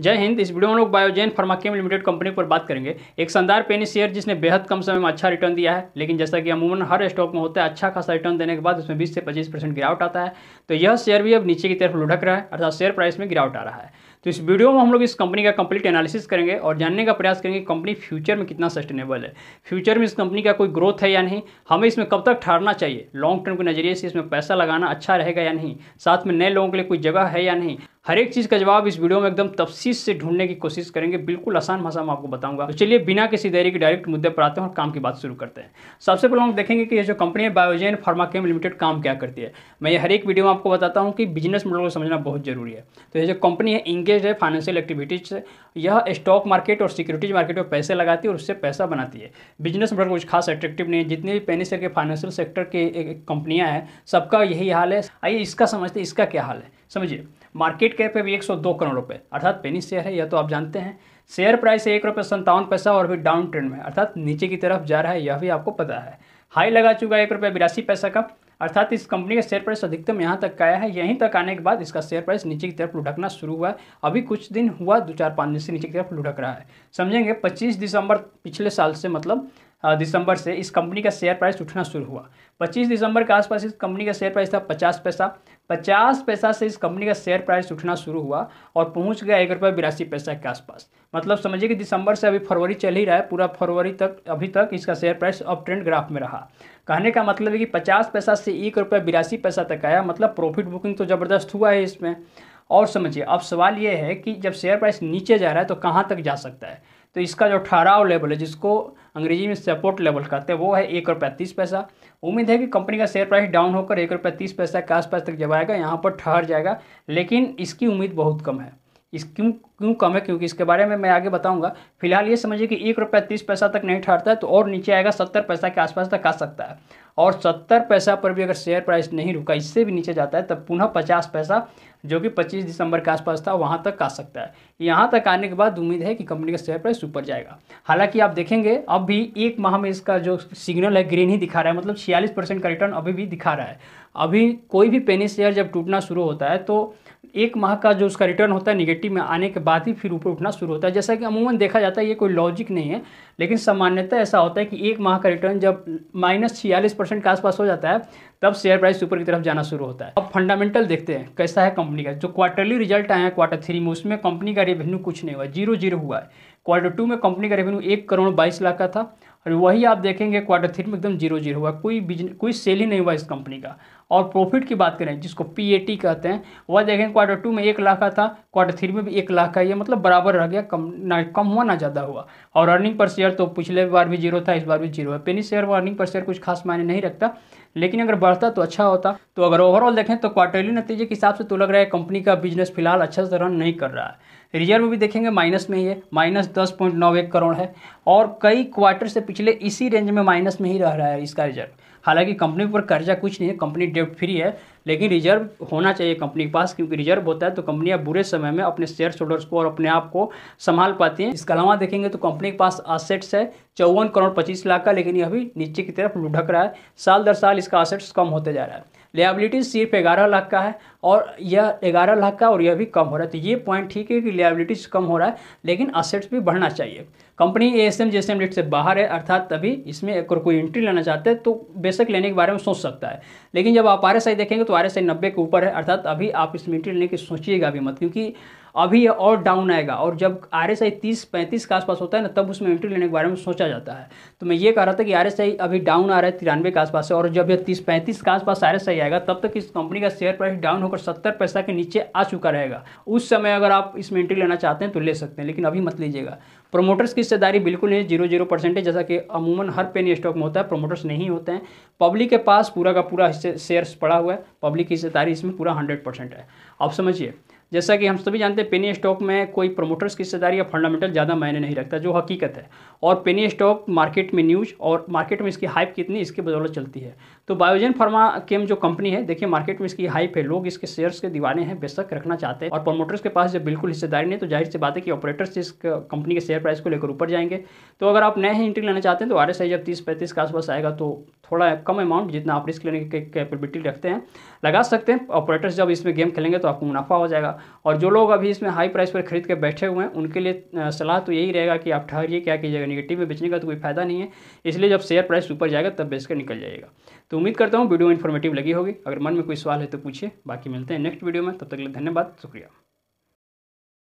जय हिंद इस वीडियो में लोग बायोजेन फार्माकेम लिमिटेड कंपनी पर बात करेंगे एक शानदार पेनी शेयर जिसने बेहद कम समय में अच्छा रिटर्न दिया है लेकिन जैसा कि अमूमन हर स्टॉक में होता है अच्छा खासा रिटर्न देने के बाद उसमें 20 से 25 परसेंट गिरावट आता है तो यह शेयर भी अब नीचे की तरफ लुढ़क रहा है अर्थात शेयर प्राइस में गिरावट आ रहा है तो इस वीडियो में हम लोग इस कंपनी का कंप्लीट एनालिसिस करेंगे और जानने का प्रयास करेंगे कंपनी फ्यूचर में कितना सस्टेनेबल है फ्यूचर में इस कंपनी का कोई ग्रोथ है या नहीं हमें इसमें कब तक ठहरना चाहिए लॉन्ग टर्म के नजरिए से इसमें पैसा लगाना अच्छा रहेगा या नहीं साथ में नए लोगों के लिए कोई जगह है या नहीं हर एक चीज़ का जवाब इस वीडियो में एकदम तफसीस से ढूंढने की कोशिश करेंगे बिल्कुल आसान भाषा में आपको बताऊंगा तो चलिए बिना किसी देरी के डायरेक्ट मुद्दे पर आते हैं और काम की बात शुरू करते हैं सबसे पहले हम देखेंगे कि ये जो कंपनी है बायोजेन फार्माकेम लिमिटेड काम क्या करती है मैं ये हर एक वीडियो में आपको बताता हूँ कि बिजनेस मॉडल को समझना बहुत जरूरी है तो ये जो कंपनी है इंगेज है फाइनेंशियल एक्टिविटीज से यह स्टॉक मार्केट और सिक्योरिटीज मार्केट में पैसे लगाती है और उससे पैसा बनाती है बिजनेस मॉडल कुछ खास अट्रैक्टिव नहीं है जितने भी पेनिसर के फाइनेंशियल सेक्टर के कंपनियाँ हैं सबका यही हाल है आइए इसका समझते इसका क्या हाल है समझिए मार्केट कैप है भी 102 करोड़ रुपए अर्थात पेनी शेयर है यह तो आप जानते हैं शेयर प्राइस एक रुपये संतावन पैसा और भी डाउन ट्रेंड में अर्थात नीचे की तरफ जा रहा है यह भी आपको पता है हाई लगा चुका है एक रुपये बिरासी पैसा का अर्थात इस कंपनी का शेयर प्राइस अधिकतम यहाँ तक आया है यहीं तक आने के बाद इसका शेयर प्राइस नीचे की तरफ लुढ़कना शुरू हुआ है अभी कुछ दिन हुआ दो चार पाँच दिन से नीचे की तरफ लुढ़क रहा है समझेंगे पच्चीस दिसंबर पिछले साल से मतलब दिसंबर से इस कंपनी का शेयर प्राइस उठना शुरू हुआ 25 दिसंबर के आसपास इस कंपनी का शेयर प्राइस था 50 पैसा 50 पैसा से इस कंपनी का शेयर प्राइस उठना शुरू हुआ और पहुंच गया एक रुपये बिरासी पैसा के आसपास मतलब समझिए कि दिसंबर से अभी फरवरी चल ही रहा है पूरा फरवरी तक अभी तक इसका share price up trend graph में रहा कहने का मतलब है कि पचास पैसा से एक रुपये बिरासी पैसा तक आया मतलब प्रॉफिट बुकिंग तो ज़बरदस्त हुआ है इसमें और समझिए अब सवाल ये है कि जब शेयर प्राइस नीचे जा रहा है तो कहाँ तक जा सकता है तो इसका जो ठहराव लेवल है जिसको अंग्रेजी में सपोर्ट लेवल कहते हैं वो है एक रुपये तीस पैसा उम्मीद है कि कंपनी का शेयर प्राइस डाउन होकर एक रुपये तीस पैसा के आसपास तक जब आएगा यहाँ पर ठहर जाएगा लेकिन इसकी उम्मीद बहुत कम है इस क्यों क्यों कम है क्योंकि इसके बारे में मैं आगे बताऊंगा फिलहाल ये समझिए कि एक रुपया तीस पैसा तक नहीं ठहरता है तो और नीचे आएगा सत्तर पैसा के आसपास तक आ सकता है और सत्तर पैसा पर भी अगर शेयर प्राइस नहीं रुका इससे भी नीचे जाता है तब पुनः पचास पैसा जो कि पच्चीस दिसंबर के आसपास था वहाँ तक आ सकता है यहाँ तक आने के बाद उम्मीद है कि कंपनी का शेयर प्राइस ऊपर जाएगा हालांकि आप देखेंगे अब भी एक माह में इसका जो सिग्नल है ग्रीन ही दिखा रहा है मतलब छियालीस परसेंट का रिटर्न अभी भी दिखा रहा है अभी कोई भी पेनी शेयर जब टूटना शुरू होता है तो एक माह का जो उसका रिटर्न होता है निगेटिव में आने के बाद ही फिर ऊपर उठना शुरू होता है जैसा कि अमूमन देखा जाता है ये कोई लॉजिक नहीं है लेकिन सामान्यतः ऐसा होता है कि एक माह का रिटर्न जब माइनस छियालीस परसेंट के आसपास हो जाता है तब शेयर प्राइस ऊपर की तरफ जाना शुरू होता है अब फंडामेंटल देखते हैं कैसा है कंपनी का जो क्वार्टरली रिजल्ट आया है क्वार्टर थ्री में उसमें कंपनी का रेवेन्यू कुछ नहीं हुआ जीरो जीरो हुआ है क्वार्टर टू में कंपनी का रेवेन्यू एक करोड़ बाईस लाख का था और वही आप देखेंगे क्वार्टर थ्री में एकदम जीरो जीरो हुआ कोई बिजनेस कोई सेल ही नहीं हुआ इस कंपनी का और प्रॉफिट की बात करें जिसको पीएटी कहते हैं वह देखें क्वार्टर टू में एक लाख का था क्वार्टर थ्री में भी एक लाख का ये मतलब बराबर रह गया कम ना कम हुआ ना ज़्यादा हुआ और अर्निंग पर शेयर तो पिछले बार भी जीरो था इस बार भी जीरो है पेनी शेयर और अर्निंग पर शेयर कुछ खास मायने नहीं रखता लेकिन अगर बढ़ता तो अच्छा होता तो अगर ओवरऑल देखें तो क्वार्टरली नतीजे के हिसाब से तो लग रहा है कंपनी का बिजनेस फिलहाल अच्छा से रन नहीं कर रहा है रिजर्व भी देखेंगे माइनस में ही है माइनस दस पॉइंट नौ एक करोड़ है और कई क्वार्टर से पिछले इसी रेंज में माइनस में ही रह रहा है इसका रिजर्व हालांकि कंपनी पर कर्जा कुछ नहीं है कंपनी डेट फ्री है लेकिन रिजर्व होना चाहिए कंपनी के पास क्योंकि रिजर्व होता है तो कंपनियां बुरे समय में अपने शेयर होल्डर्स को और अपने आप को संभाल पाती हैं इसके अलावा देखेंगे तो कंपनी के पास असेट्स है चौवन करोड़ पच्चीस लाख का लेकिन यह अभी नीचे की तरफ लुढ़क रहा है साल दर साल इसका असेट्स कम होते जा रहा है लेबिलिटी सिर्फ ग्यारह लाख का है और यह ग्यारह लाख का और यह भी कम हो रहा है तो ये पॉइंट ठीक है कि लियाबिलिटीज कम हो रहा है लेकिन असेट्स भी बढ़ना चाहिए कंपनी ए एस एम से बाहर है अर्थात तभी इसमें अगर कोई एंट्री लेना चाहते हैं तो बेशक लेने के बारे में सोच सकता है लेकिन जब आप आर देखेंगे तो आर एस नब्बे के ऊपर है अर्थात अभी आप इस मिट्टी लेने की सोचिएगा भी मत क्योंकि अभी ये और डाउन आएगा और जब आर एस आई तीस पैंतीस के आसपास होता है ना तब उसमें एंट्री लेने के बारे में सोचा जाता है तो मैं ये कह रहा था कि आर एस आई अभी डाउन आ रहा है तिरानवे के आसपास और जब यह तीस पैंतीस के आसपास आर एस आई आएगा तब तक इस कंपनी का शेयर प्राइस डाउन होकर सत्तर पैसा के नीचे आ चुका रहेगा उस समय अगर आप इसमें एंट्री लेना चाहते हैं तो ले सकते हैं लेकिन अभी मत लीजिएगा प्रोमोटर्स की हिस्सेदारी बिल्कुल नहीं जीरो जीरो परसेंटेज जैसा कि अमूमन हर पेन स्टॉक में होता है प्रोमोटर्स नहीं होते हैं पब्लिक के पास पूरा का पूरा शेयर्स पड़ा हुआ है पब्लिक की हिस्सेदारी इसमें पूरा हंड्रेड परसेंट है आप समझिए जैसा कि हम सभी जानते हैं पेनी स्टॉक में कोई प्रमोटर्स की हिस्सेदारी या फंडामेंटल ज़्यादा मायने नहीं रखता जो हकीकत है और पेनी स्टॉक मार्केट में न्यूज़ और मार्केट में इसकी हाइप कितनी इसके बदौलत चलती है तो बायोजन फार्मा केम जो कंपनी है देखिए मार्केट में इसकी हाइप है लोग इसके शेयर्स के दीवाने हैं बेशक रखना चाहते हैं और प्रमोटर्स के पास जब बिल्कुल हिस्सेदारी नहीं तो जाहिर सी बात है कि ऑपरेटर्स इस कंपनी के शेयर प्राइस को लेकर ऊपर जाएंगे तो अगर आप नए ही एंट्री लेना चाहते हैं तो आर एस जब तीस पैंतीस के आसपास आएगा तो थोड़ा कम अमाउंट जितना आप रिस्क लेने की कैपेबिलिटी रखते हैं लगा सकते हैं ऑपरेटर्स जब इसमें गेम खेलेंगे तो आपको मुनाफा हो जाएगा और जो लोग अभी इसमें हाई प्राइस पर खरीद के बैठे हुए हैं उनके लिए सलाह तो यही रहेगा कि आप ठहरिए क्या कीजिएगा निगेटिव में बेचने का तो कोई फायदा नहीं है इसलिए जब शेयर प्राइस ऊपर जाएगा तब बेच कर निकल जाएगा तो उम्मीद करता हूँ वीडियो इन्फॉर्मेटिव लगी होगी अगर मन में कोई सवाल है तो पूछिए बाकी मिलते हैं नेक्स्ट वीडियो में तब तक के लिए धन्यवाद शुक्रिया